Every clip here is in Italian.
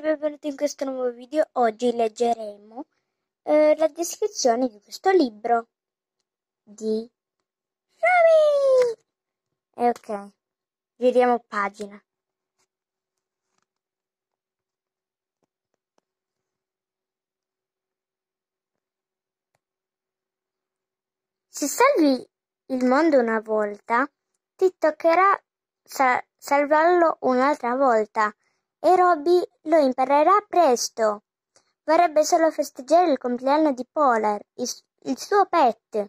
benvenuti in questo nuovo video. Oggi leggeremo eh, la descrizione di questo libro di Roby. E eh, ok, giriamo pagina. Se salvi il mondo una volta, ti toccherà sa- salvarlo un'altra volta. E Robby lo imparerà presto. Vorrebbe solo festeggiare il compleanno di Polar, il, il suo pet,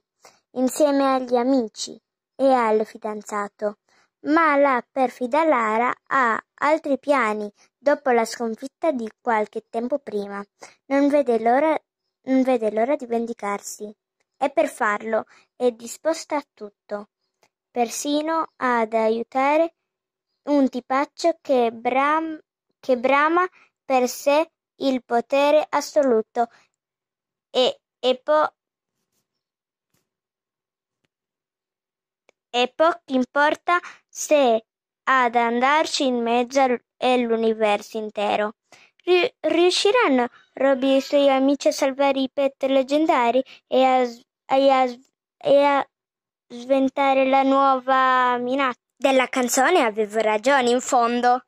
insieme agli amici e al fidanzato. Ma la perfida Lara ha altri piani dopo la sconfitta di qualche tempo prima. Non vede l'ora, non vede l'ora di vendicarsi. E per farlo è disposta a tutto, persino ad aiutare un tipaccio che Bram che brama per sé il potere assoluto e, e, po- e poco importa se ad andarci in mezzo è l'universo intero. R- riusciranno Robby e i suoi amici a salvare i pet leggendari e a, s- e a, s- e a sventare la nuova minaccia? Della canzone avevo ragione, in fondo.